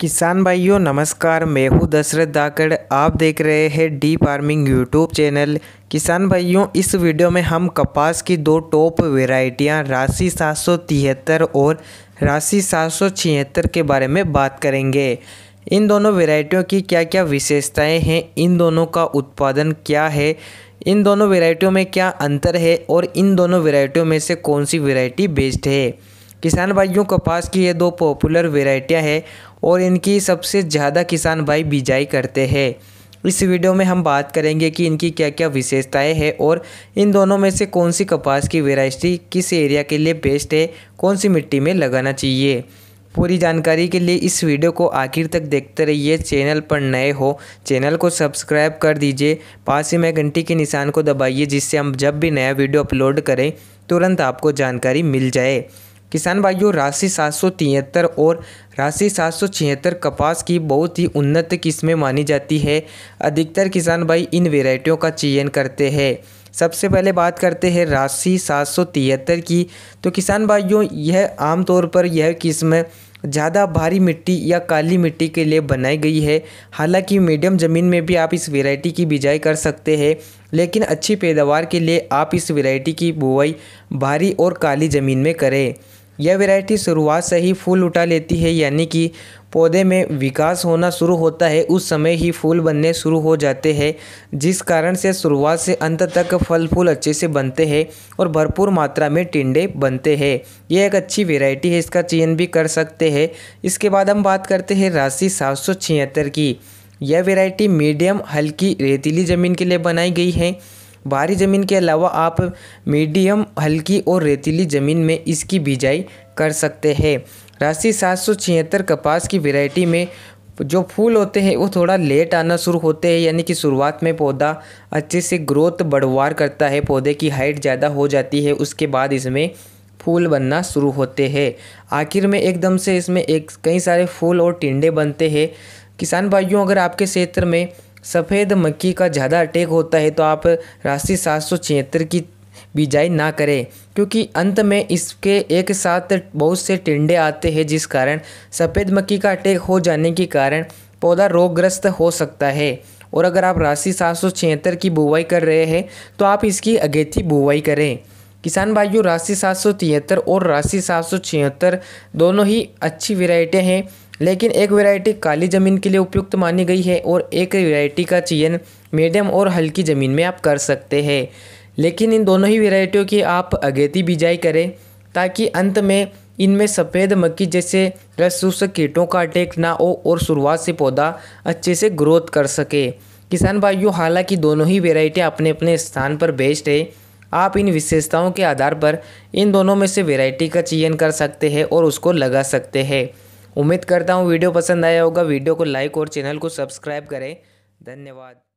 किसान भाइयों नमस्कार मैं हूँ दशरथ दाकड़ आप देख रहे हैं डी फार्मिंग यूट्यूब चैनल किसान भाइयों इस वीडियो में हम कपास की दो टॉप वेराइटियाँ राशि सात और राशि सात के बारे में बात करेंगे इन दोनों वेराइटियों की क्या क्या विशेषताएं हैं इन दोनों का उत्पादन क्या है इन दोनों वेराइटियों में क्या अंतर है और इन दोनों वेराइटियों में से कौन सी वेराइटी बेस्ट है किसान भाइयों कपास की ये दो पॉपुलर वेराइटियाँ हैं और इनकी सबसे ज़्यादा किसान भाई बिजाई करते हैं इस वीडियो में हम बात करेंगे कि इनकी क्या क्या विशेषताएं हैं और इन दोनों में से कौन सी कपास की वेराइटी किस एरिया के लिए बेस्ट है कौन सी मिट्टी में लगाना चाहिए पूरी जानकारी के लिए इस वीडियो को आखिर तक देखते रहिए चैनल पर नए हो चैनल को सब्सक्राइब कर दीजिए पास ही में घंटी के निशान को दबाइए जिससे हम जब भी नया वीडियो अपलोड करें तुरंत आपको जानकारी मिल जाए किसान भाइयों राशि सात और राशि सात कपास की बहुत ही उन्नत किस्में मानी जाती है अधिकतर किसान भाई इन वेराइटियों का चयन करते हैं सबसे पहले बात करते हैं राशि सात की तो किसान भाइयों यह आमतौर पर यह किस्म ज़्यादा भारी मिट्टी या काली मिट्टी के लिए बनाई गई है हालांकि मीडियम ज़मीन में भी आप इस वेराइटी की बिजाई कर सकते हैं लेकिन अच्छी पैदावार के लिए आप इस वेराइटी की बुआई भारी और काली ज़मीन में करें यह वैरायटी शुरुआत से ही फूल उठा लेती है यानी कि पौधे में विकास होना शुरू होता है उस समय ही फूल बनने शुरू हो जाते हैं जिस कारण से शुरुआत से अंत तक फल फूल अच्छे से बनते हैं और भरपूर मात्रा में टिंडे बनते हैं यह एक अच्छी वेराइटी है इसका चयन भी कर सकते हैं इसके बाद हम बात करते हैं राशि सात की यह वेराइटी मीडियम हल्की रेतीली ज़मीन के लिए बनाई गई है भारी ज़मीन के अलावा आप मीडियम हल्की और रेतीली ज़मीन में इसकी बिजाई कर सकते हैं राशि सात कपास की वैरायटी में जो फूल होते हैं वो थोड़ा लेट आना शुरू होते हैं यानी कि शुरुआत में पौधा अच्छे से ग्रोथ बढ़वार करता है पौधे की हाइट ज़्यादा हो जाती है उसके बाद इसमें फूल बनना शुरू होते हैं आखिर में एकदम से इसमें एक कई सारे फूल और टिंडे बनते हैं किसान भाइयों अगर आपके क्षेत्र में सफ़ेद मक्खी का ज़्यादा अटैक होता है तो आप राशि सात की बिजाई ना करें क्योंकि अंत में इसके एक साथ बहुत से टिंडे आते हैं जिस कारण सफ़ेद मक्खी का अटैक हो जाने के कारण पौधा रोगग्रस्त हो सकता है और अगर आप राशि सात की बुवाई कर रहे हैं तो आप इसकी अगेथी बुवाई करें किसान भाइयों राशि सात और राशि सात दोनों ही अच्छी वेराइटियाँ हैं लेकिन एक वैरायटी काली ज़मीन के लिए उपयुक्त मानी गई है और एक वैरायटी का चयन मीडियम और हल्की ज़मीन में आप कर सकते हैं लेकिन इन दोनों ही वैरायटियों की आप अगेती बिजाई करें ताकि अंत में इनमें सफ़ेद मक्की जैसे रसूस कीटों का अटैक ना हो और शुरुआत से पौधा अच्छे से ग्रोथ कर सके किसान भाइयों हालांकि दोनों ही वेरायटियाँ अपने अपने स्थान पर बेस्ट है आप इन विशेषताओं के आधार पर इन दोनों में से वेराइटी का चयन कर सकते हैं और उसको लगा सकते हैं उम्मीद करता हूँ वीडियो पसंद आया होगा वीडियो को लाइक और चैनल को सब्सक्राइब करें धन्यवाद